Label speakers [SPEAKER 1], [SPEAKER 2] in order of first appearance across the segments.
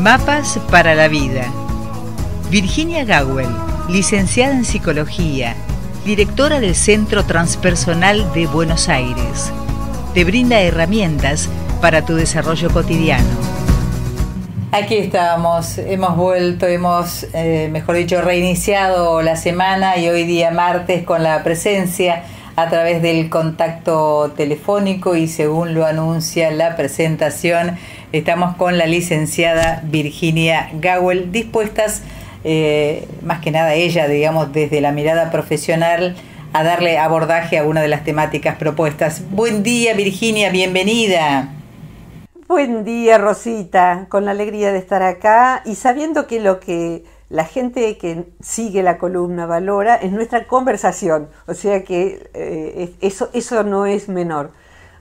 [SPEAKER 1] Mapas para la vida. Virginia Gawel, licenciada en Psicología, directora del Centro Transpersonal de Buenos Aires, te brinda herramientas para tu desarrollo cotidiano. Aquí estamos, hemos vuelto, hemos, eh, mejor dicho, reiniciado la semana y hoy día martes con la presencia a través del contacto telefónico y según lo anuncia la presentación Estamos con la licenciada Virginia Gawel, dispuestas, eh, más que nada ella, digamos, desde la mirada profesional, a darle abordaje a una de las temáticas propuestas. Buen día, Virginia, bienvenida.
[SPEAKER 2] Buen día, Rosita, con la alegría de estar acá y sabiendo que lo que la gente que sigue la columna valora es nuestra conversación, o sea que eh, eso, eso no es menor.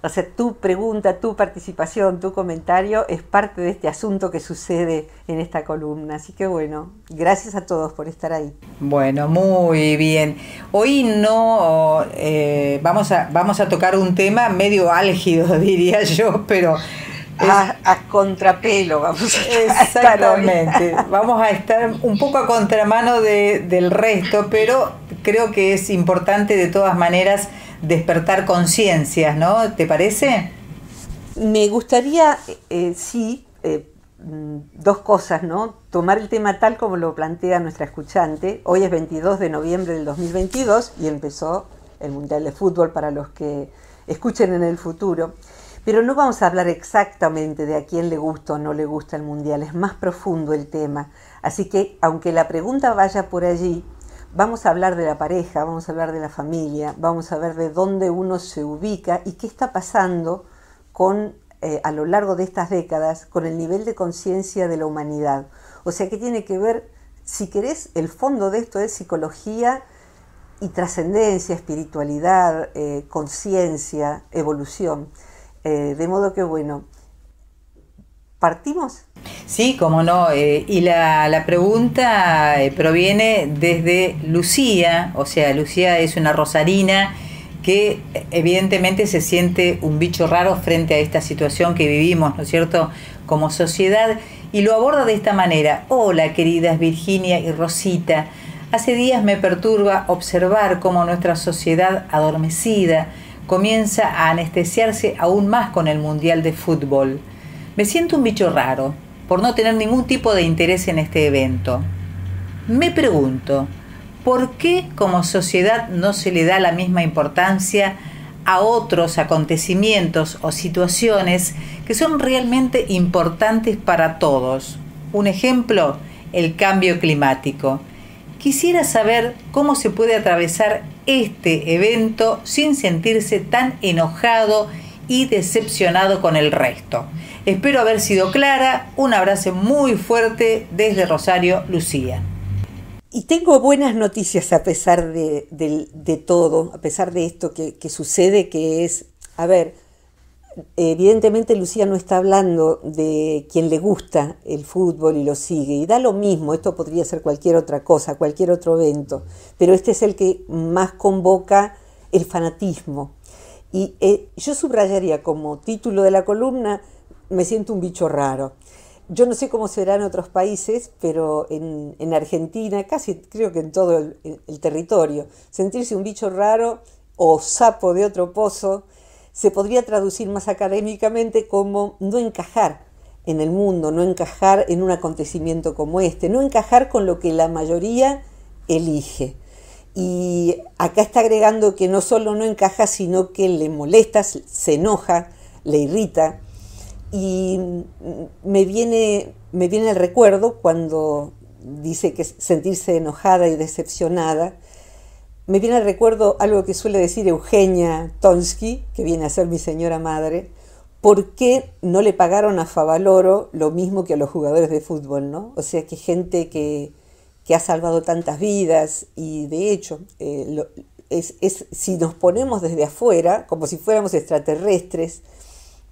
[SPEAKER 2] O sea, tu pregunta, tu participación, tu comentario es parte de este asunto que sucede en esta columna. Así que bueno, gracias a todos por estar ahí.
[SPEAKER 1] Bueno, muy bien. Hoy no eh, vamos, a, vamos a tocar un tema medio álgido, diría yo, pero... a, contrapelo, vamos a Exactamente, vamos a estar un poco a contramano del resto, pero creo que es importante de todas maneras despertar conciencias, ¿no? ¿Te parece? Me gustaría, eh, sí, eh,
[SPEAKER 2] mm, dos cosas, ¿no? Tomar el tema tal como lo plantea nuestra escuchante. Hoy es 22 de noviembre del 2022 y empezó el Mundial de Fútbol para los que escuchen en el futuro. Pero no vamos a hablar exactamente de a quién le gusta o no le gusta el Mundial, es más profundo el tema. Así que, aunque la pregunta vaya por allí, vamos a hablar de la pareja, vamos a hablar de la familia, vamos a ver de dónde uno se ubica y qué está pasando con, eh, a lo largo de estas décadas con el nivel de conciencia de la humanidad. O sea, que tiene que ver, si querés, el fondo de esto es psicología y trascendencia, espiritualidad, eh, conciencia,
[SPEAKER 1] evolución. Eh, de modo que, bueno, Sí, cómo no. Eh, y la, pregunta eh, proviene desde Lucía, o sea, Lucía es una rosarina que evidentemente se siente un bicho raro frente a esta situación que vivimos, ¿no es cierto?, como sociedad, y lo aborda de esta manera. Hola, queridas Virginia y Rosita. Hace días me perturba observar cómo nuestra sociedad adormecida comienza a anestesiarse aún más con el Mundial de Fútbol. Me siento un bicho raro por no tener ningún tipo de interés en este evento. Me pregunto, ¿por qué como sociedad no se le da la misma importancia a otros acontecimientos o situaciones que son realmente importantes para todos? Un ejemplo, el cambio climático. Quisiera saber cómo se puede atravesar este evento sin sentirse tan enojado y decepcionado con el resto. Espero haber sido clara. Un abrazo muy fuerte desde Rosario, Lucía. Y tengo buenas noticias
[SPEAKER 2] a pesar de, todo, a pesar de esto que, sucede, que es, a ver, evidentemente Lucía no está hablando de quien le gusta el fútbol y lo sigue, y da lo mismo, esto podría ser cualquier otra cosa, cualquier otro evento, pero este es el que más convoca el fanatismo. Y eh, yo subrayaría como título de la columna me siento un bicho raro. Yo no sé cómo será en otros países, pero en, Argentina, casi creo que en todo el, el, territorio, sentirse un bicho raro o sapo de otro pozo se podría traducir más académicamente como no encajar en el mundo, no encajar en un acontecimiento como este, no encajar con lo que la mayoría elige. Y acá está agregando que no solo no encaja, sino que le molesta, se enoja, le irrita y me viene, me el recuerdo cuando dice que sentirse enojada y decepcionada, me viene el recuerdo algo que suele decir Eugenia Tonsky, que viene a ser mi señora madre, ¿por qué no le pagaron a Favaloro lo mismo que a los jugadores de fútbol? ¿no? O sea, que gente que, que ha salvado tantas vidas y de hecho, eh, es, si nos ponemos desde afuera, como si fuéramos extraterrestres,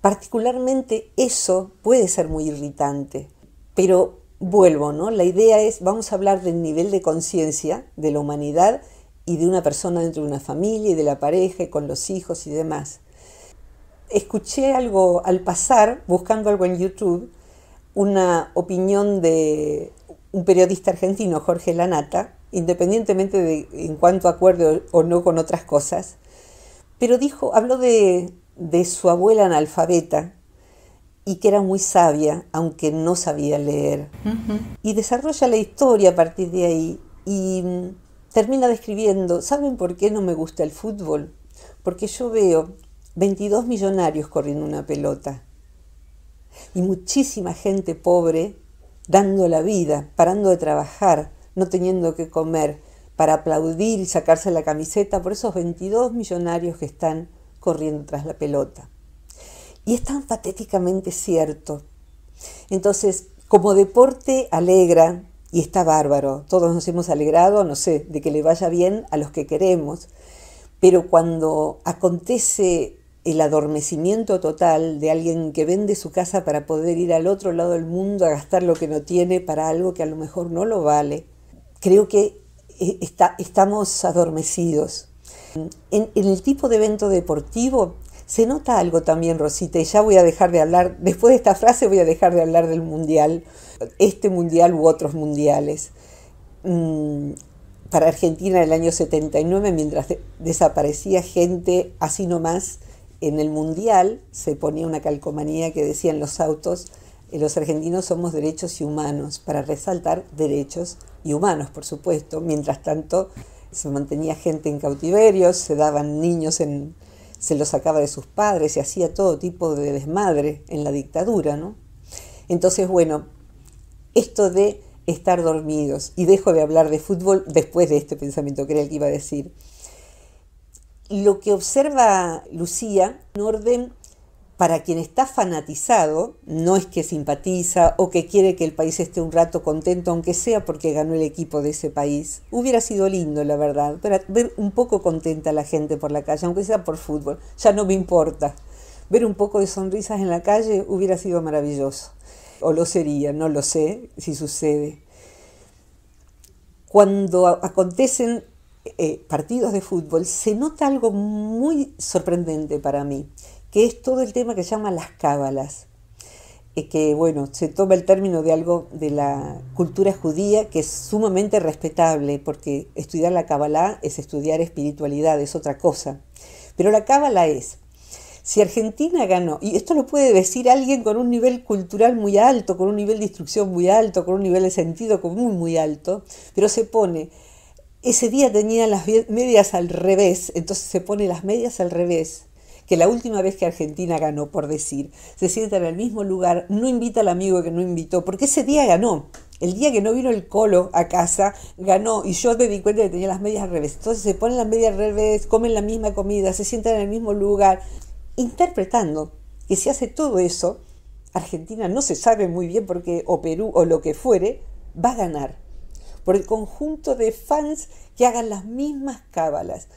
[SPEAKER 2] Particularmente eso puede ser muy irritante, pero vuelvo, ¿no? La idea es, vamos a hablar del nivel de conciencia de la humanidad y de una persona dentro de una familia y de la pareja y con los hijos y demás. Escuché algo al pasar, buscando algo en YouTube, una opinión de un periodista argentino, Jorge Lanata, independientemente de en cuanto acuerde o no con otras cosas, pero dijo, habló de de su abuela analfabeta y que era muy sabia, aunque no sabía leer. Y desarrolla la historia a partir de ahí y mm, termina describiendo, ¿saben por qué no me gusta el fútbol? Porque yo veo 22 millonarios corriendo una pelota y muchísima gente pobre dando la vida, parando de trabajar, no teniendo que comer, para aplaudir y sacarse la camiseta por esos 22 millonarios que están corriendo tras la pelota. Y es tan patéticamente cierto. Entonces, como deporte alegra y está bárbaro, todos nos hemos alegrado, no sé, de que le vaya bien a los que queremos, pero cuando acontece el adormecimiento total de alguien que vende su casa para poder ir al otro lado del mundo a gastar lo que no tiene para algo que a lo mejor no lo vale, creo que eh, está, estamos adormecidos en, el tipo de evento deportivo se nota algo también, Rosita, y ya voy a dejar de hablar, después de esta frase voy a dejar de hablar del mundial, este mundial u otros mundiales. Mm, para Argentina el año 79, mientras desaparecía gente así nomás en el mundial, se ponía una calcomanía que decían los autos, eh, los argentinos somos derechos y humanos, para resaltar derechos y humanos, por supuesto, mientras tanto se mantenía gente en cautiverio, se daban niños en, se los sacaba de sus padres, se hacía todo tipo de desmadre en la dictadura, ¿no? Entonces, bueno, esto de estar dormidos, y dejo de hablar de fútbol después de este pensamiento que era el que iba a decir. Lo que observa Lucía, un orden para quien está fanatizado, no es que simpatiza o que quiere que el país esté un rato contento, aunque sea porque ganó el equipo de ese país. Hubiera sido lindo, la verdad, ver un poco contenta la gente por la calle, aunque sea por fútbol, ya no me importa. Ver un poco de sonrisas en la calle hubiera sido maravilloso. O lo sería, no lo sé si sucede. Cuando acontecen eh, partidos de fútbol, se nota algo muy sorprendente para mí que es todo el tema que se llama las cábalas, que bueno, se toma el término de algo de la cultura judía que es sumamente respetable, porque estudiar la cábala es estudiar espiritualidad, es otra cosa. Pero la cábala es, si Argentina ganó, y esto lo puede decir alguien con un nivel cultural muy alto, con un nivel de instrucción muy alto, con un nivel de sentido común muy alto, pero se pone, ese día tenía las medias al revés, entonces se pone las medias al revés que la última vez que Argentina ganó, por decir, se sienta en el mismo lugar, no invita al amigo que no invitó, porque ese día ganó. El día que no vino el colo a casa, ganó y yo me di cuenta que tenía las medias al revés. Entonces se ponen las medias al revés, comen la misma comida, se sientan en el mismo lugar, interpretando que si hace todo eso, Argentina no se sabe muy bien porque o Perú o lo que fuere, va a ganar por el conjunto de fans que hagan las mismas cábalas.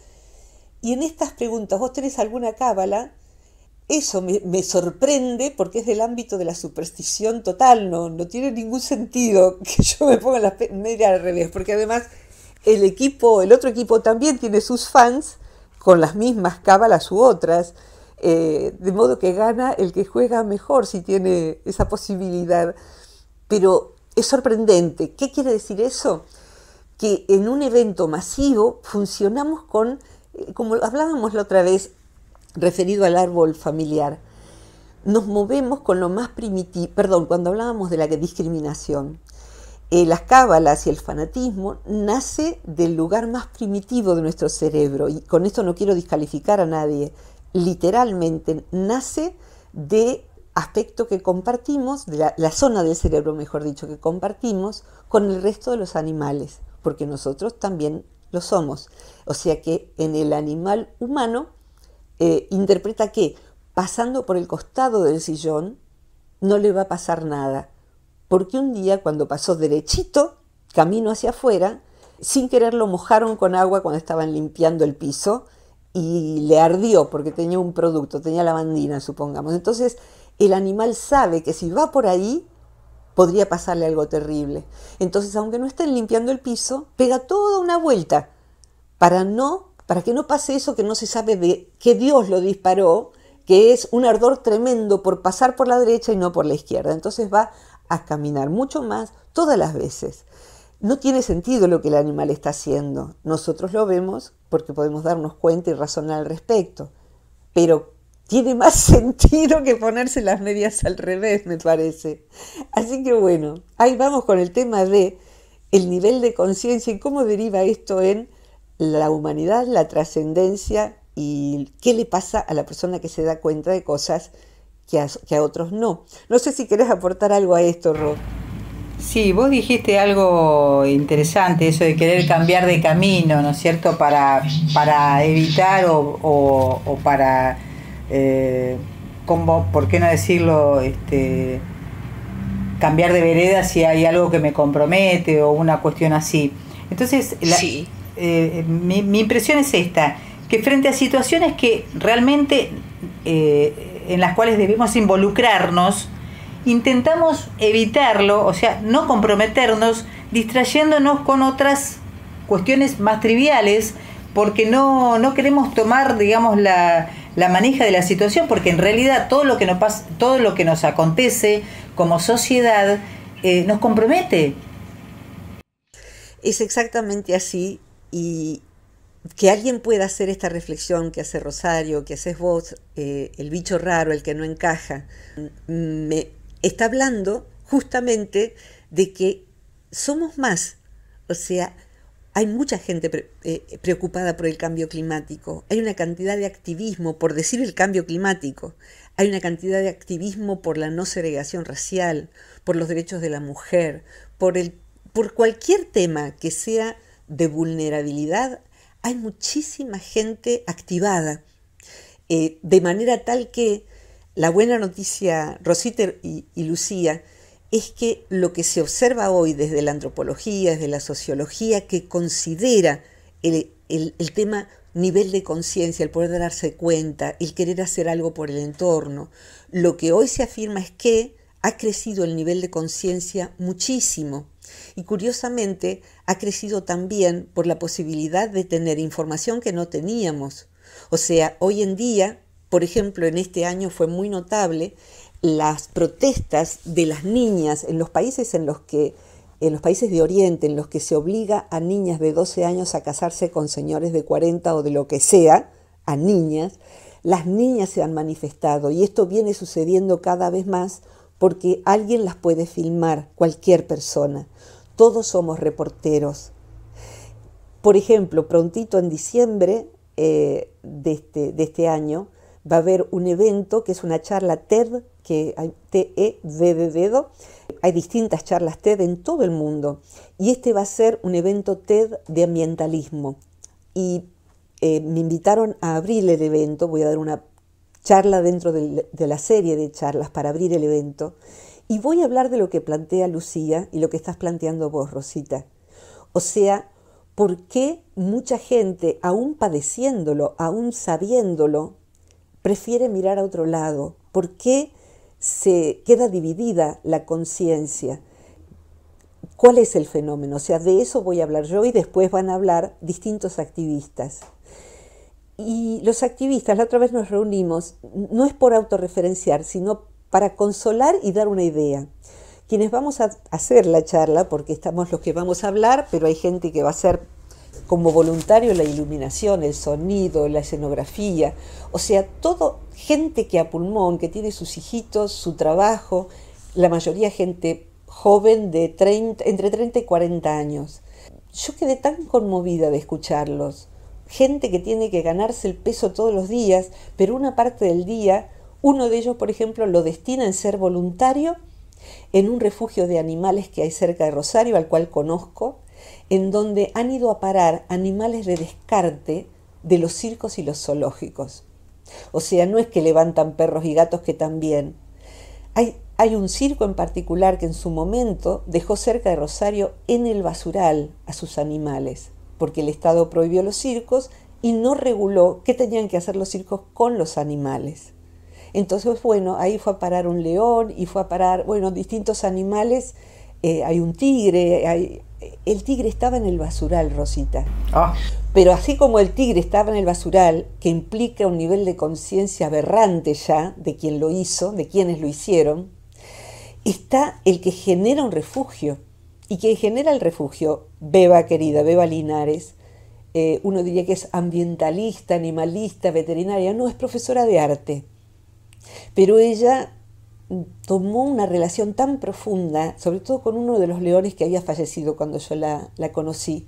[SPEAKER 2] Y en estas preguntas, ¿vos tenés alguna cábala? Eso me, sorprende porque es del ámbito de la superstición total, no, no tiene ningún sentido que yo me ponga las medias al revés, porque además el equipo, el otro equipo también tiene sus fans con las mismas cábalas u otras, eh, de modo que gana el que juega mejor si tiene esa posibilidad. Pero es sorprendente. ¿Qué quiere decir eso? Que en un evento masivo funcionamos con como hablábamos la otra vez, referido al árbol familiar, nos movemos con lo más primitivo, perdón, cuando hablábamos de la discriminación, eh, las cábalas y el fanatismo nace del lugar más primitivo de nuestro cerebro, y con esto no quiero descalificar a nadie, literalmente nace de aspecto que compartimos, de la zona del cerebro, mejor dicho, que compartimos con el resto de los animales, porque nosotros también lo somos. O sea que en el animal humano eh, interpreta que pasando por el costado del sillón no le va a pasar nada, porque un día cuando pasó derechito, camino hacia afuera, sin querer lo mojaron con agua cuando estaban limpiando el piso y le ardió porque tenía un producto, tenía lavandina, supongamos. Entonces el animal sabe que si va por ahí, podría pasarle algo terrible. Entonces, aunque no estén limpiando el piso, pega toda una vuelta para no para que no pase eso que no se sabe de que Dios lo disparó, que es un ardor tremendo por pasar por la derecha y no por la izquierda. Entonces va a caminar mucho más todas las veces. No tiene sentido lo que el animal está haciendo. Nosotros lo vemos porque podemos darnos cuenta y razonar al respecto. Pero tiene más sentido que ponerse las medias al revés, me parece. Así que bueno, ahí vamos con el tema de el nivel de conciencia y cómo deriva esto en la humanidad, la trascendencia y qué le pasa a la persona que se da cuenta de cosas que a, otros no. No sé si querés aportar algo a esto, Ro.
[SPEAKER 1] Sí, vos dijiste algo interesante, eso de querer cambiar de camino, ¿no es cierto?, para, para evitar o para eh, ¿por qué no decirlo? Este, cambiar de vereda si hay algo que me compromete o una cuestión así. Entonces, eh, mi, impresión es esta, que frente a situaciones que realmente eh, en las cuales debemos involucrarnos, intentamos evitarlo, o sea, no comprometernos, distrayéndonos con otras cuestiones más triviales, porque no queremos tomar, digamos, la, la maneja de la situación, porque en realidad todo lo que nos, pasa, todo lo que nos acontece como sociedad eh, nos compromete. Es exactamente así
[SPEAKER 2] y que alguien pueda hacer esta reflexión que hace Rosario, que haces vos, eh, el bicho raro, el que no encaja, mm, me está hablando justamente de que somos más, o sea, hay mucha gente eh, preocupada por el cambio climático. Hay una cantidad de activismo por decir el cambio climático. Hay una cantidad de activismo por la no segregación racial, por los derechos de la mujer, por, el, por cualquier tema que sea de vulnerabilidad. Hay muchísima gente activada. Eh, de manera tal que la buena noticia, Rosita y Lucía, es que lo que se observa hoy desde la antropología, desde la sociología, que considera el, tema nivel de conciencia, el poder darse cuenta, el querer hacer algo por el entorno, lo que hoy se afirma es que ha crecido el nivel de conciencia muchísimo y curiosamente ha crecido también por la posibilidad de tener información que no teníamos. O sea, hoy en día, por ejemplo, en este año fue muy notable las protestas de las niñas en los países en los que en los países de Oriente en los que se obliga a niñas de 12 años a casarse con señores de 40 o de lo que sea, a niñas, las niñas se han manifestado y esto viene sucediendo cada vez más porque alguien las puede filmar, cualquier persona. Todos somos reporteros. Por ejemplo, prontito en diciembre eh, de, este, de este año va a haber un evento que es una charla TED que hay e, Hay distintas charlas TED en todo el mundo y este va a ser un evento TED de ambientalismo. Y eh, me invitaron a abrir el evento, voy a dar una charla dentro de la serie de charlas para abrir el evento y voy a hablar de lo que plantea Lucía y lo que estás planteando vos, Rosita. O sea, ¿por qué mucha gente, aún padeciéndolo, aún sabiéndolo, prefiere mirar a otro lado? ¿Por qué se queda dividida la conciencia. ¿Cuál es el fenómeno? O sea, de eso voy a hablar yo y después van a hablar distintos activistas. Y los activistas, la otra vez nos reunimos, no es por autorreferenciar, sino para consolar y dar una idea. Quienes vamos a hacer la charla, porque estamos los que vamos a hablar, pero hay gente que va a ser como voluntario la iluminación, el sonido, la escenografía, o sea, todo gente que a pulmón, que tiene sus hijitos, su trabajo, la mayoría gente joven de entre 30 y 40 años. Yo quedé tan conmovida de escucharlos. Gente que tiene que ganarse el peso todos los días, pero una parte del día, uno de ellos, por ejemplo, lo destina en ser voluntario en un refugio de animales que hay cerca de Rosario, al cual conozco, en donde han ido a parar animales de descarte de los circos y los zoológicos. O sea, no es que levantan perros y gatos que también. Hay, un circo en particular que en su momento dejó cerca de Rosario en el basural a sus animales, porque el Estado prohibió los circos y no reguló qué tenían que hacer los circos con los animales. Entonces, bueno, ahí fue a parar un león y fue a parar, bueno, distintos animales eh, hay un tigre, el tigre estaba en el basural, Rosita. Ah. Pero así como el tigre estaba en el basural, que implica un nivel de conciencia aberrante ya de quien lo hizo, de quienes lo hicieron, está el que genera un refugio. Y quien genera el refugio, Beba querida, Beba Linares, eh, uno diría que es ambientalista, animalista, veterinaria, no, es profesora de arte. Pero ella tomó una relación tan profunda, sobre todo con uno de los leones que había fallecido cuando yo la, conocí.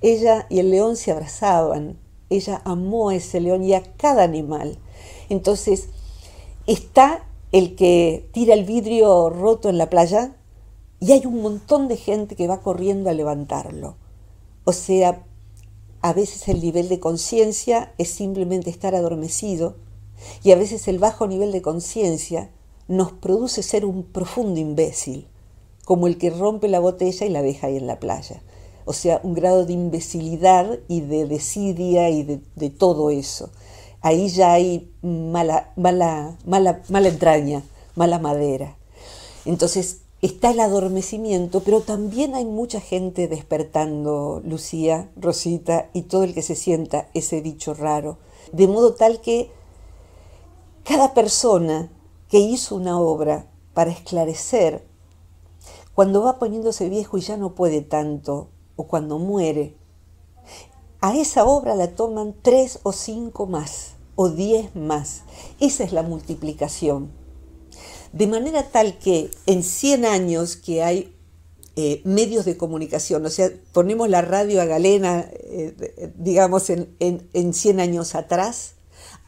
[SPEAKER 2] Ella y el león se abrazaban, ella amó a ese león y a cada animal. Entonces, está el que tira el vidrio roto en la playa y hay un montón de gente que va corriendo a levantarlo. O sea, a veces el nivel de conciencia es simplemente estar adormecido y a veces el bajo nivel de conciencia nos produce ser un profundo imbécil, como el que rompe la botella y la deja ahí en la playa. O sea, un grado de imbecilidad y de desidia y de, de todo eso. Ahí ya hay mala, mala, mala, mala entraña, mala madera. Entonces, está el adormecimiento, pero también hay mucha gente despertando, Lucía, Rosita y todo el que se sienta ese dicho raro. De modo tal que cada persona que hizo una obra para esclarecer cuando va poniéndose viejo y ya no puede tanto, o cuando muere. A esa obra la toman tres o cinco más, o diez más. Esa es la multiplicación. De manera tal que en 100 años que hay eh, medios de comunicación, o sea, ponemos la radio a galena, eh, eh, digamos, en, en, en 100 años atrás,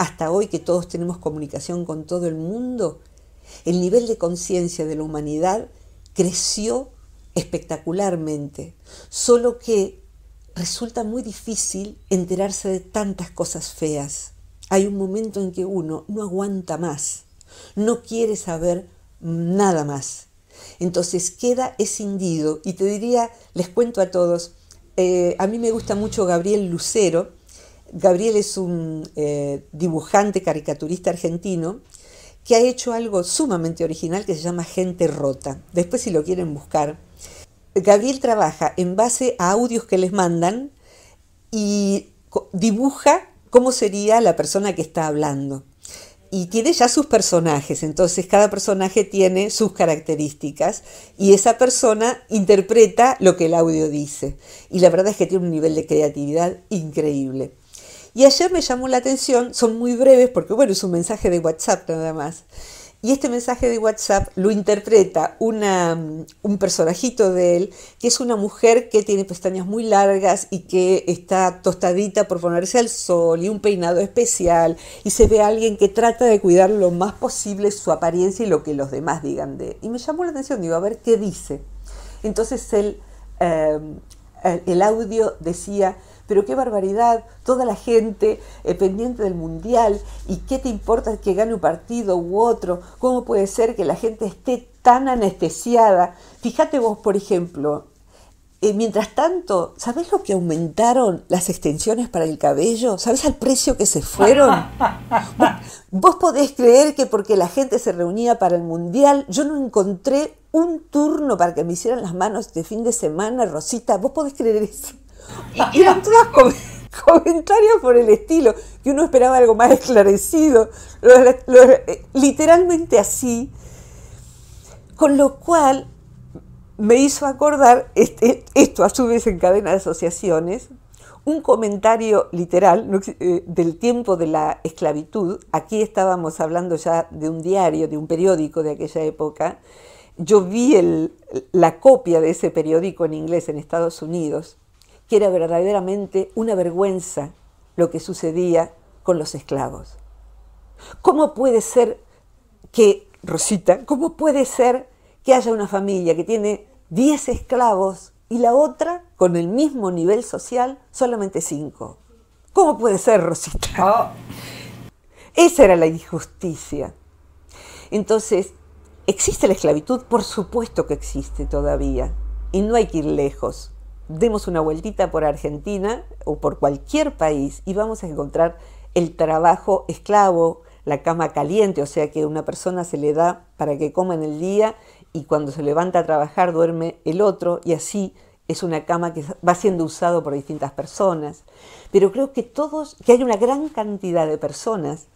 [SPEAKER 2] hasta hoy que todos tenemos comunicación con todo el mundo, el nivel de conciencia de la humanidad creció espectacularmente, solo que resulta muy difícil enterarse de tantas cosas feas. Hay un momento en que uno no aguanta más, no quiere saber nada más. Entonces queda escindido y te diría, les cuento a todos, eh, a mí me gusta mucho Gabriel Lucero, Gabriel es un eh, dibujante caricaturista argentino que ha hecho algo sumamente original que se llama Gente Rota. Después si lo quieren buscar. Gabriel trabaja en base a audios que les mandan y dibuja cómo sería la persona que está hablando. Y tiene ya sus personajes, entonces cada personaje tiene sus características y esa persona interpreta lo que el audio dice. Y la verdad es que tiene un nivel de creatividad increíble. Y ayer me llamó la atención, son muy breves porque bueno, es un mensaje de WhatsApp nada más. Y este mensaje de WhatsApp lo interpreta una, un personajito de él, que es una mujer que tiene pestañas muy largas y que está tostadita por ponerse al sol y un peinado especial. Y se ve a alguien que trata de cuidar lo más posible su apariencia y lo que los demás digan de él. Y me llamó la atención, digo, a ver qué dice. Entonces él, eh, el audio decía, pero qué barbaridad, toda la gente eh, pendiente del mundial, y qué te importa que gane un partido u otro, cómo puede ser que la gente esté tan anestesiada. Fíjate vos, por ejemplo, eh, mientras tanto, ¿sabés lo que aumentaron las extensiones para el cabello? ¿Sabés al precio que se fueron? vos podés creer que porque la gente se reunía para el mundial, yo no encontré un turno para que me hicieran las manos de fin de semana, Rosita. ¿Vos podés creer eso? Y eran comentarios por el estilo, que uno esperaba algo más esclarecido, eh, literalmente así, con lo cual me hizo acordar, este, esto a su vez en cadena de asociaciones, un comentario literal eh, del tiempo de la esclavitud. Aquí estábamos hablando ya de un diario, de un periódico de aquella época. Yo vi la copia de ese periódico en inglés en Estados Unidos que era verdaderamente una vergüenza lo que sucedía con los esclavos. ¿Cómo puede ser que, Rosita, cómo puede ser que haya una familia que tiene 10 esclavos y la otra, con el mismo nivel social, solamente 5? ¿Cómo puede ser, Rosita? Ah. Esa era la injusticia. Entonces, ¿existe la esclavitud? Por supuesto que existe todavía. Y no hay que ir lejos demos una vueltita por Argentina o por cualquier país y vamos a encontrar el trabajo esclavo, la cama caliente, o sea que una persona se le da para que coma en el día y cuando se levanta a trabajar duerme el otro y así es una cama que va siendo usado por distintas personas. Pero creo que todos, que hay una gran cantidad de personas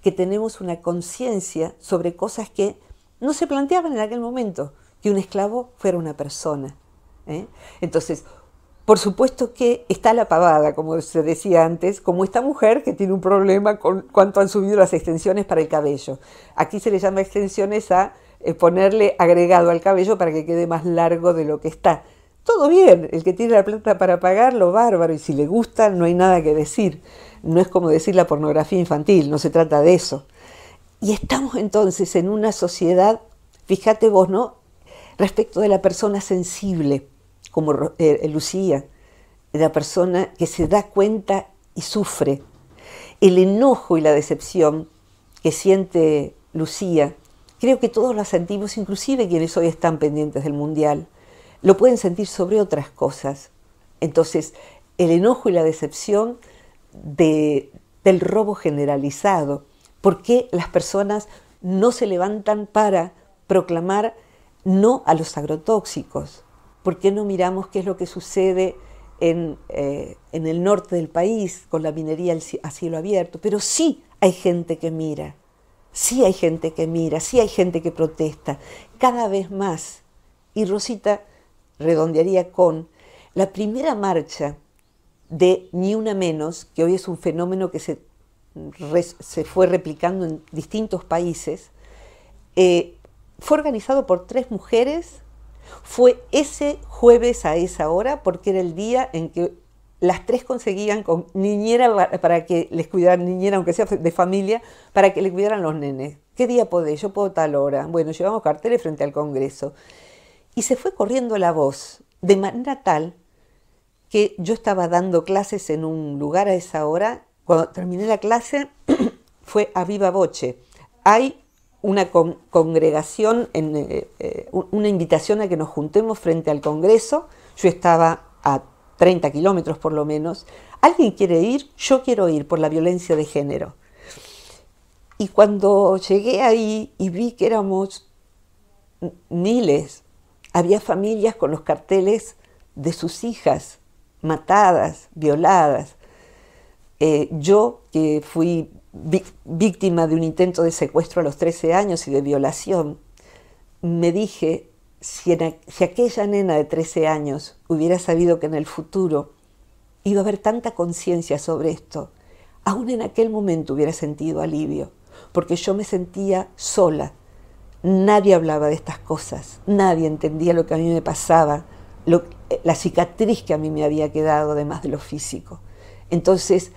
[SPEAKER 2] que tenemos una conciencia sobre cosas que no se planteaban en aquel momento, que un esclavo fuera una persona ¿eh? Entonces, por supuesto que está la pavada, como se decía antes, como esta mujer que tiene un problema con cuánto han subido las extensiones para el cabello. Aquí se le llama extensiones a eh, ponerle agregado al cabello para que quede más largo de lo que está. Todo bien, el que tiene la plata para pagarlo, bárbaro, y si le gusta, no hay nada que decir. No es como decir la pornografía infantil, no se trata de eso. Y estamos entonces en una sociedad, fíjate vos, ¿no? Respecto de la persona sensible como eh, eh, Lucía, la persona que se da cuenta y sufre. El enojo y la decepción que siente Lucía, creo que todos la sentimos, inclusive quienes hoy están pendientes del Mundial, lo pueden sentir sobre otras cosas. Entonces, el enojo y la decepción del robo generalizado. ¿Por qué las personas no se levantan para proclamar no a los agrotóxicos? ¿Por qué no miramos qué es lo que sucede en, eh, el norte del país con la minería a cielo abierto? Pero sí hay gente que mira, sí hay gente que mira, sí hay gente que protesta, cada vez más. Y Rosita redondearía con la primera marcha de Ni Una Menos, que hoy es un fenómeno que se, se fue replicando en distintos países, eh, fue organizado por tres mujeres fue ese jueves a esa hora porque era el día en que las tres conseguían con niñera para que les cuidaran, niñera aunque sea de familia, para que le cuidaran los nenes. ¿Qué día podéis? Yo puedo tal hora. Bueno, llevamos carteles frente al Congreso. Y se fue corriendo la voz de manera tal que yo estaba dando clases en un lugar a esa hora. Cuando terminé la clase fue a viva voce. Hay una congregación, eh, eh, una invitación a que nos juntemos frente al Congreso. Yo estaba a 30 kilómetros por lo menos. ¿Alguien quiere ir? Yo quiero ir por la violencia de género. Y cuando llegué ahí y vi que éramos miles, había familias con los carteles de sus hijas matadas, violadas. Eh, yo que fui víctima de un intento de secuestro a los 13 años y de violación, me dije, si, aquella nena de 13 años hubiera sabido que en el futuro iba a haber tanta conciencia sobre esto, aún en aquel momento hubiera sentido alivio, porque yo me sentía sola. Nadie hablaba de estas cosas, nadie entendía lo que a mí me pasaba, eh, la cicatriz que a mí me había quedado, además de lo físico. Entonces,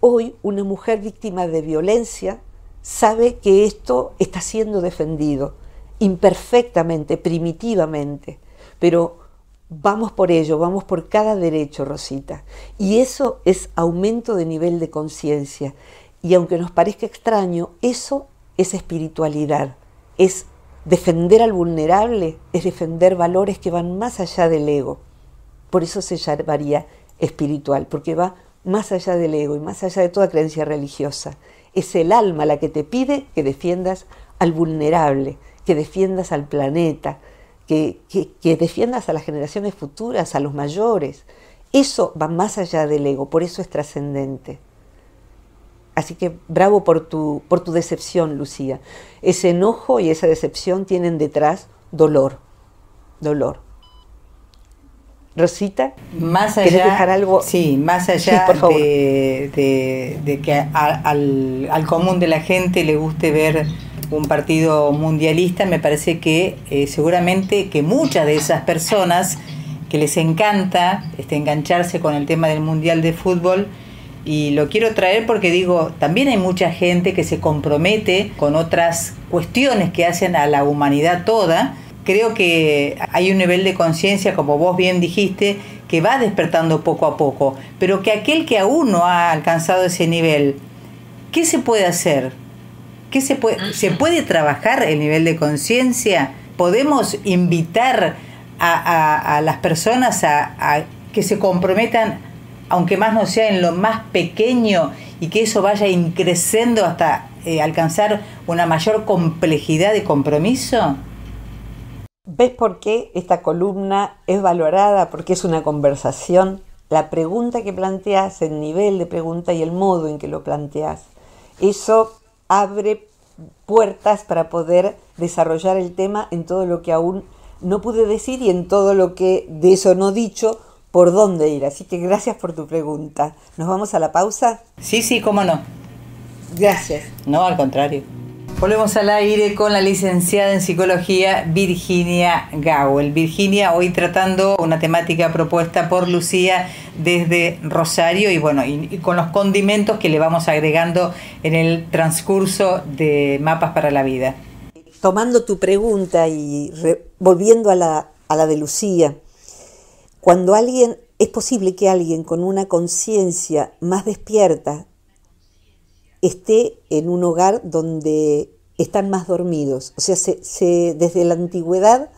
[SPEAKER 2] hoy una mujer víctima de violencia sabe que esto está siendo defendido, imperfectamente, primitivamente, pero vamos por ello, vamos por cada derecho, Rosita. Y eso es aumento de nivel de conciencia. Y aunque nos parezca extraño, eso es espiritualidad, es defender al vulnerable, es defender valores que van más allá del ego. Por eso se llamaría espiritual, porque va más allá del ego y más allá de toda creencia religiosa. Es el alma la que te pide que defiendas al vulnerable, que defiendas al planeta, que, defiendas a las generaciones futuras, a los mayores. Eso va más allá del ego, por eso es trascendente. Así que bravo por tu, por tu decepción, Lucía. Ese enojo y esa decepción tienen detrás dolor, dolor.
[SPEAKER 1] Rosita, más allá, dejar algo? Sí, más allá de, que al, común de la gente le guste ver un partido mundialista, me parece que eh, seguramente que muchas de esas personas que les encanta este, engancharse con el tema del Mundial de Fútbol, y lo quiero traer porque digo, también hay mucha gente que se compromete con otras cuestiones que hacen a la humanidad toda, creo que hay un nivel de conciencia, como vos bien dijiste, que va despertando poco a poco, pero que aquel que aún no ha alcanzado ese nivel, ¿qué se puede hacer? ¿Qué se, puede, ¿Se puede trabajar el nivel de conciencia? ¿Podemos invitar a, las personas a, que se comprometan, aunque más no sea en lo más pequeño, y que eso vaya creciendo hasta eh, alcanzar una mayor complejidad de compromiso? ¿Ves por qué esta
[SPEAKER 2] columna es valorada? Porque es una conversación. La pregunta que planteas, el nivel de pregunta y el modo en que lo planteas, eso abre puertas para poder desarrollar el tema en todo lo que aún no pude decir y en todo lo que de eso no dicho, por dónde ir. Así que gracias por tu pregunta. ¿Nos vamos a la pausa? Sí, sí, cómo no.
[SPEAKER 1] Gracias. No, al contrario. Volvemos al aire con la licenciada en psicología Virginia Gowell. Virginia, hoy tratando una temática propuesta por Lucía desde Rosario y bueno, con los condimentos que le vamos agregando en el transcurso de Mapas para la Vida.
[SPEAKER 2] Tomando tu pregunta y volviendo a la, a la de Lucía, cuando alguien, es posible que alguien con una conciencia más despierta esté en un hogar donde están más dormidos. O sea, desde la antigüedad,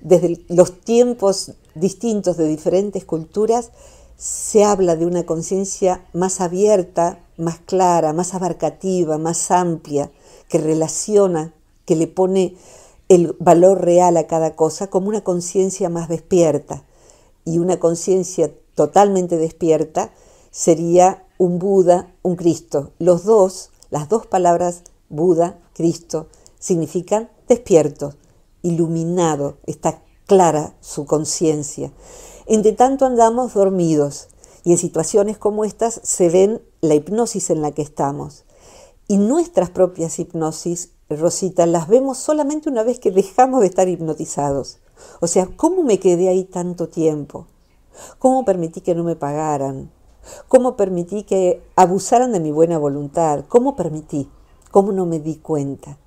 [SPEAKER 2] desde los tiempos distintos de diferentes culturas, se habla de una conciencia más abierta, más clara, más abarcativa, más amplia, que relaciona, que le pone el valor real a cada cosa como una conciencia más despierta. Y una conciencia totalmente despierta sería un Buda, un Cristo. Los dos, las dos palabras Buda, Cristo, significan despierto, iluminado, está clara su conciencia. Entre tanto andamos dormidos y en situaciones como estas se ven la hipnosis en la que estamos. Y nuestras propias hipnosis, Rosita, las vemos solamente una vez que dejamos de estar hipnotizados. O sea, ¿cómo me quedé ahí tanto tiempo? ¿Cómo permití que no me pagaran? cómo permití que abusaran de mi buena voluntad, cómo permití, cómo no me di cuenta,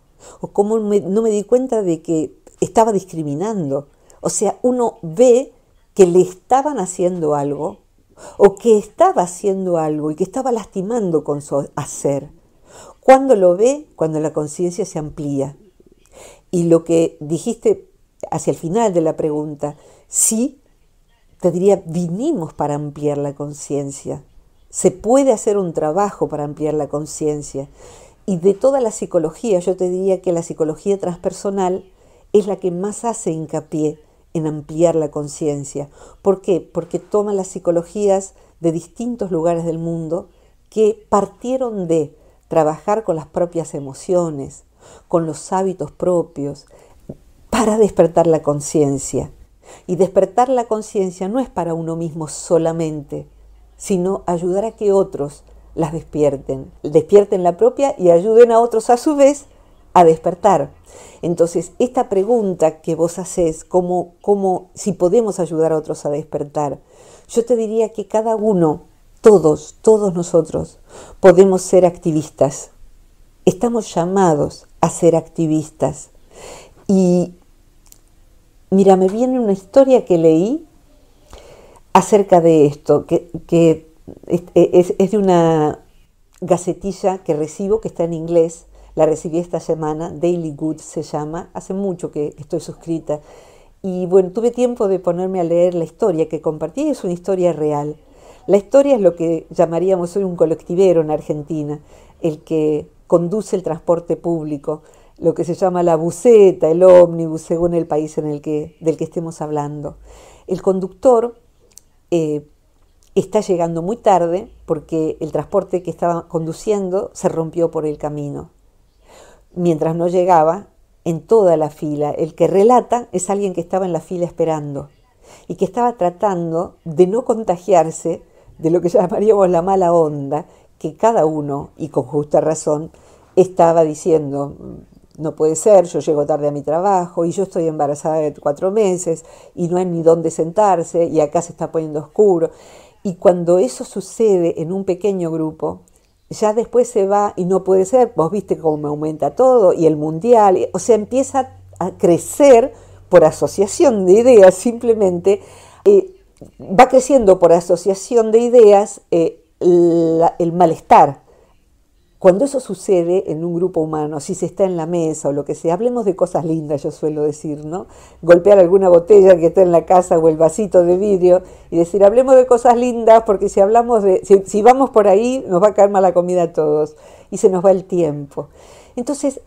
[SPEAKER 2] o cómo no me di cuenta de que estaba discriminando. O sea, uno ve que le estaban haciendo algo, o que estaba haciendo algo y que estaba lastimando con su hacer. ¿Cuándo lo ve, cuando la conciencia se amplía. Y lo que dijiste hacia el final de la pregunta, sí te diría, vinimos para ampliar la conciencia. Se puede hacer un trabajo para ampliar la conciencia. Y de toda la psicología, yo te diría que la psicología transpersonal es la que más hace hincapié en ampliar la conciencia. ¿Por qué? Porque toma las psicologías de distintos lugares del mundo que partieron de trabajar con las propias emociones, con los hábitos propios, para despertar la conciencia. Y despertar la conciencia no es para uno mismo solamente, sino ayudar a que otros las despierten, despierten la propia y ayuden a otros a su vez a despertar. Entonces, esta pregunta que vos haces, ¿cómo, cómo, si podemos ayudar a otros a despertar, yo te diría que cada uno, todos, todos nosotros, podemos ser activistas. Estamos llamados a ser activistas. Y Mira, me viene una historia que leí acerca de esto, que, es, de una gacetilla que recibo, que está en inglés, la recibí esta semana, Daily Good se llama, hace mucho que estoy suscrita. Y bueno, tuve tiempo de ponerme a leer la historia que compartí, es una historia real. La historia es lo que llamaríamos hoy un colectivero en Argentina, el que conduce el transporte público, lo que se llama la buceta, el ómnibus, según el país en el que, del que estemos hablando. El conductor eh, está llegando muy tarde porque el transporte que estaba conduciendo se rompió por el camino. Mientras no llegaba, en toda la fila, el que relata es alguien que estaba en la fila esperando y que estaba tratando de no contagiarse de lo que llamaríamos la mala onda que cada uno, y con justa razón, estaba diciendo, no puede ser, yo llego tarde a mi trabajo y yo estoy embarazada de cuatro meses y no hay ni dónde sentarse y acá se está poniendo oscuro. Y cuando eso sucede en un pequeño grupo, ya después se va y no puede ser, vos viste cómo me aumenta todo y el mundial, o sea, empieza a crecer por asociación de ideas simplemente, eh, va creciendo por asociación de ideas eh, el malestar cuando eso sucede en un grupo humano, si se está en la mesa o lo que sea, hablemos de cosas lindas, yo suelo decir, ¿no? Golpear alguna botella que está en la casa o el vasito de vidrio y decir, hablemos de cosas lindas porque si hablamos de, si, vamos por ahí nos va a caer mala comida a todos y se nos va el tiempo. Entonces,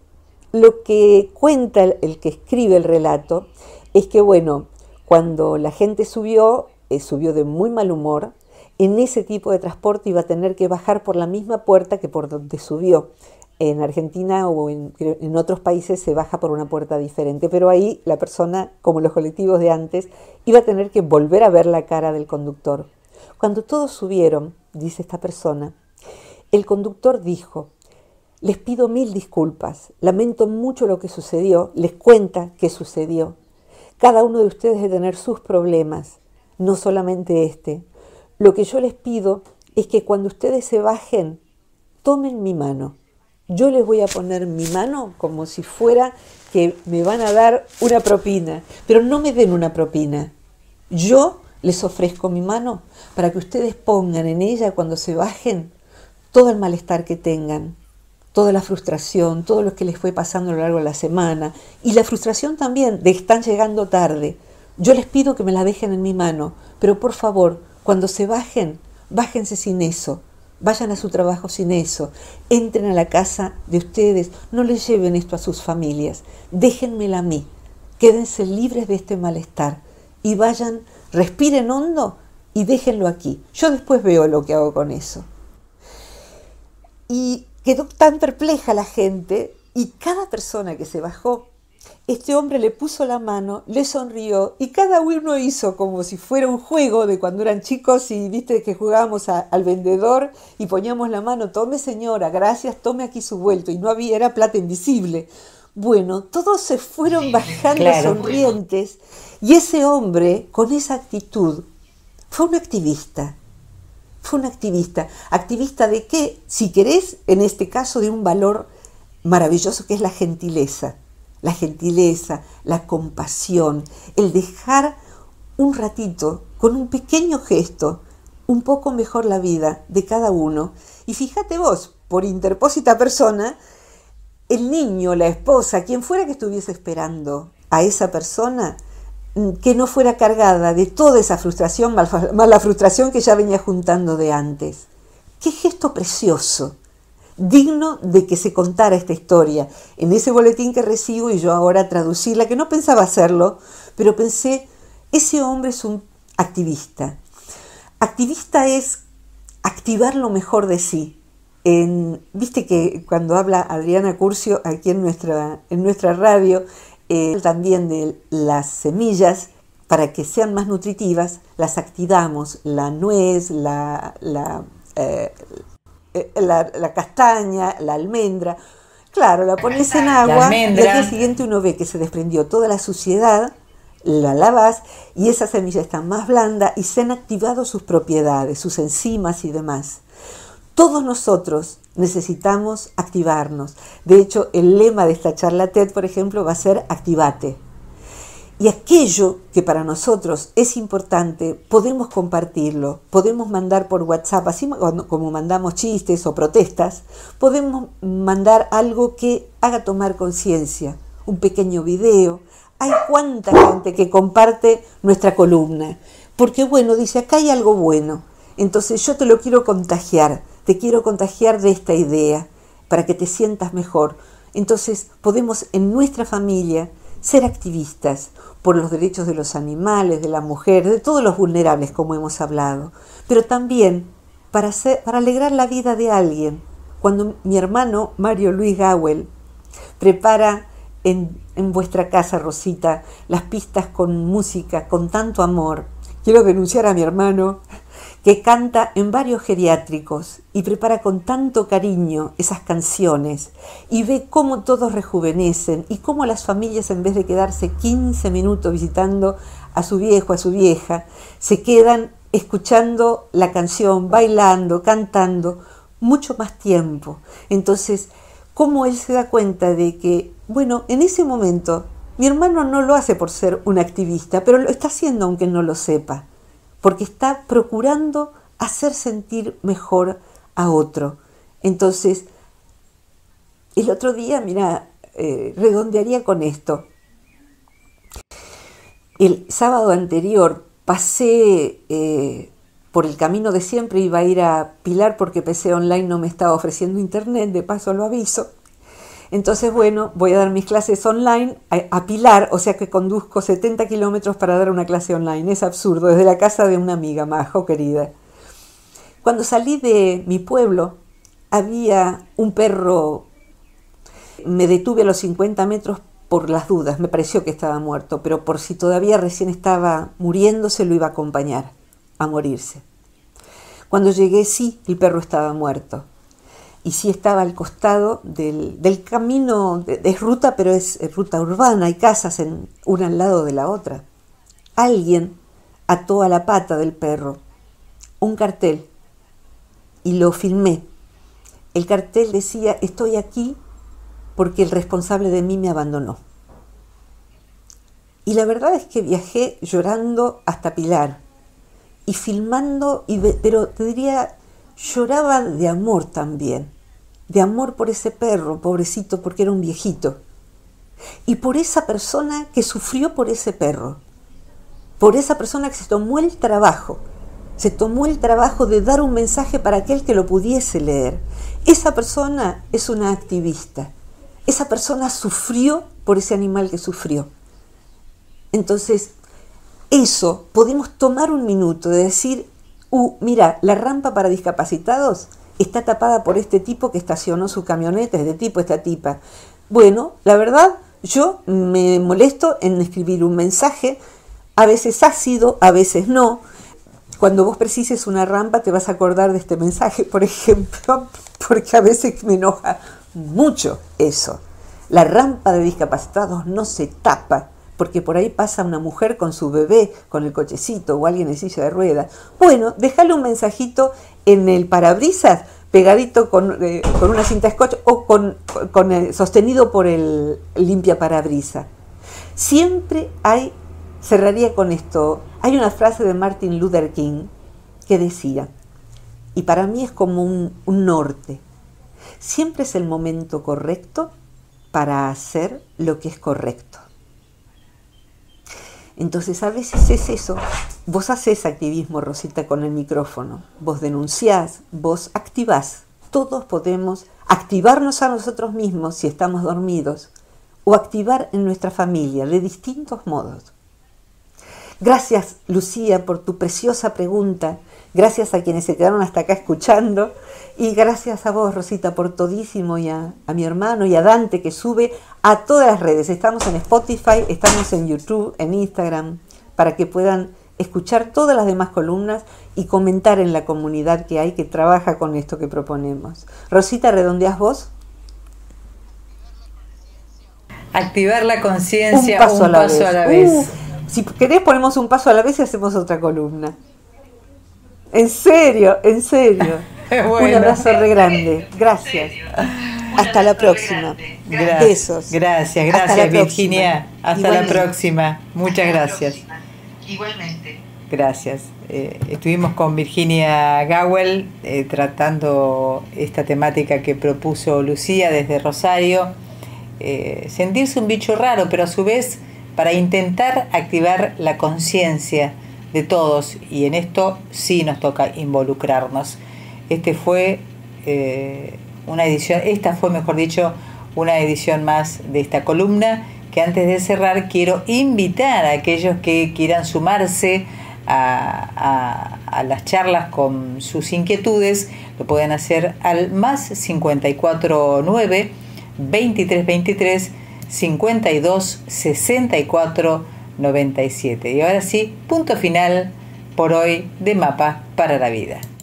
[SPEAKER 2] lo que cuenta el, que escribe el relato es que, bueno, cuando la gente subió, eh, subió de muy mal humor, en ese tipo de transporte iba a tener que bajar por la misma puerta que por donde subió. En Argentina o en, otros países se baja por una puerta diferente, pero ahí la persona, como los colectivos de antes, iba a tener que volver a ver la cara del conductor. Cuando todos subieron, dice esta persona, el conductor dijo, les pido mil disculpas, lamento mucho lo que sucedió, les cuenta qué sucedió. Cada uno de ustedes debe tener sus problemas, no solamente este. Lo que yo les pido es que cuando ustedes se bajen, tomen mi mano. Yo les voy a poner mi mano como si fuera que me van a dar una propina, pero no me den una propina. Yo les ofrezco mi mano para que ustedes pongan en ella cuando se bajen todo el malestar que tengan, toda la frustración, todo lo que les fue pasando a lo largo de la semana y la frustración también de que están llegando tarde. Yo les pido que me la dejen en mi mano, pero por favor, cuando se bajen, bájense sin eso. Vayan a su trabajo sin eso. Entren a la casa de ustedes. No les lleven esto a sus familias. Déjenmela a mí. Quédense libres de este malestar. Y vayan, respiren hondo y déjenlo aquí. Yo después veo lo que hago con eso. Y quedó tan perpleja la gente y cada persona que se bajó este hombre le puso la mano, le sonrió y cada uno hizo como si fuera un juego de cuando eran chicos y viste que jugábamos al vendedor y poníamos la mano, tome señora, gracias, tome aquí su vuelto y no había, era plata invisible. Bueno, todos se fueron bajando sonrientes y ese hombre con esa actitud fue un activista. Fue un activista. ¿Activista de qué? Si querés, en este caso, de un valor maravilloso que es la gentileza la gentileza, la compasión, el dejar un ratito, con un pequeño gesto, un poco mejor la vida de cada uno. Y fíjate vos, por interpósita persona, el niño, la esposa, quien fuera que estuviese esperando a esa persona, mm, que no fuera cargada de toda esa frustración, mala la frustración que ya venía juntando de antes. Qué gesto precioso digno de que se contara esta historia. En ese boletín que recibo y yo ahora traducirla, que no pensaba hacerlo, pero pensé, ese hombre es un activista. Activista es activar lo mejor de sí. En, Viste que cuando habla Adriana Curcio aquí en nuestra, en nuestra radio, eh, también de las semillas, para que sean más nutritivas, las activamos, la nuez, la, la eh, eh, la, castaña, la almendra. Claro, la pones en agua y al día siguiente uno ve que se desprendió toda la suciedad, la lavas y esa semilla está más blanda y se han activado sus propiedades, sus enzimas y demás. Todos nosotros necesitamos activarnos. De hecho, el lema de esta charla TED, por ejemplo, va a ser activate. Y aquello que para nosotros es importante, podemos compartirlo, podemos mandar por WhatsApp, así como mandamos chistes o protestas, podemos mandar algo que haga tomar conciencia, un pequeño video. Hay cuánta gente que comparte nuestra columna, porque bueno, dice, acá hay algo bueno, entonces yo te lo quiero contagiar, te quiero contagiar de esta idea, para que te sientas mejor. Entonces podemos en nuestra familia ser activistas por los derechos de los animales, de la mujer, de todos los vulnerables, como hemos hablado, pero también para, alegrar la vida de alguien. Cuando mi hermano Mario Luis Gawel prepara en, en, vuestra casa, Rosita, las pistas con música, con tanto amor. Quiero denunciar a mi hermano que canta en varios geriátricos y prepara con tanto cariño esas canciones y ve cómo todos rejuvenecen y cómo las familias en vez de quedarse 15 minutos visitando a su viejo, a su vieja, se quedan escuchando la canción, bailando, cantando mucho más tiempo. Entonces, cómo él se da cuenta de que, bueno, en ese momento mi hermano no lo hace por ser un activista, pero lo está haciendo aunque no lo sepa porque está procurando hacer sentir mejor a otro. Entonces, el otro día, mira, eh, redondearía con esto. El sábado anterior pasé eh, por el camino de siempre, iba a ir a Pilar porque PC Online no me estaba ofreciendo internet, de paso lo aviso. Entonces, bueno, voy a dar mis clases online a, Pilar, o sea que conduzco 70 kilómetros para dar una clase online. Es absurdo, desde la casa de una amiga, Majo, querida. Cuando salí de mi pueblo, había un perro, me detuve a los 50 metros por las dudas, me pareció que estaba muerto, pero por si todavía recién estaba muriéndose, lo iba a acompañar a morirse. Cuando llegué, sí, el perro estaba muerto y sí estaba al costado del, camino, es ruta, pero es ruta urbana, hay casas en, una al lado de la otra. Alguien ató a la pata del perro un cartel y lo filmé. El cartel decía, estoy aquí porque el responsable de mí me abandonó. Y la verdad es que viajé llorando hasta Pilar y filmando, y, pero te diría, lloraba de amor también de amor por ese perro, pobrecito, porque era un viejito, y por esa persona que sufrió por ese perro, por esa persona que se tomó el trabajo, se tomó el trabajo de dar un mensaje para aquel que lo pudiese leer. Esa persona es una activista. Esa persona sufrió por ese animal que sufrió. Entonces, eso podemos tomar un minuto de decir, uh, mira, la rampa para discapacitados está tapada por este tipo que estacionó su camioneta, es de tipo esta tipa. Bueno, la verdad, yo me molesto en escribir un mensaje, a veces ácido, a veces no. Cuando vos precises una rampa te vas a acordar de este mensaje, por ejemplo, porque a veces me enoja mucho eso. La rampa de discapacitados no se tapa, porque por ahí pasa una mujer con su bebé, con el cochecito o alguien en silla de ruedas. Bueno, déjale un mensajito en el parabrisas pegadito eh, con, una cinta scotch o con, sostenido por el limpia parabrisas. Siempre hay, cerraría con esto, hay una frase de Martin Luther King que decía, y para mí es como un norte, siempre es el momento correcto para hacer lo que es correcto. Entonces a veces es eso. Vos haces activismo, Rosita, con el micrófono. Vos denunciás, vos activás. Todos podemos activarnos a nosotros mismos si estamos dormidos o activar en nuestra familia de distintos modos. Gracias, Lucía, por tu preciosa pregunta Gracias a quienes se quedaron hasta acá escuchando. Y gracias a vos, Rosita, por todísimo y a, mi hermano y a Dante que sube a todas las redes. Estamos en Spotify, estamos en YouTube, en Instagram, para que puedan escuchar todas las demás columnas y comentar en la comunidad que hay que trabaja con esto que proponemos. Rosita, ¿redondeas vos? Activar la conciencia un paso, a, la vez. Uh, si querés ponemos un paso a la vez y hacemos otra columna. En serio, en serio. Un abrazo re grande. Gracias. Hasta la próxima. Gracias. Gracias, gracias Virginia. Hasta la próxima.
[SPEAKER 1] Muchas gracias. Igualmente. Gracias. Eh, estuvimos con Virginia Gawel eh, tratando esta temática que propuso Lucía desde Rosario. Eh, sentirse un bicho raro, pero a su vez para intentar activar la conciencia de todos y en esto sí nos toca involucrarnos. Este fue eh, una edición, esta fue mejor dicho, una edición más de esta columna que antes de cerrar quiero invitar a aquellos que quieran sumarse a, las charlas con sus inquietudes, lo pueden hacer al más 549 2323 52 64 97. Y ahora sí, punto final por hoy de Mapa para la Vida.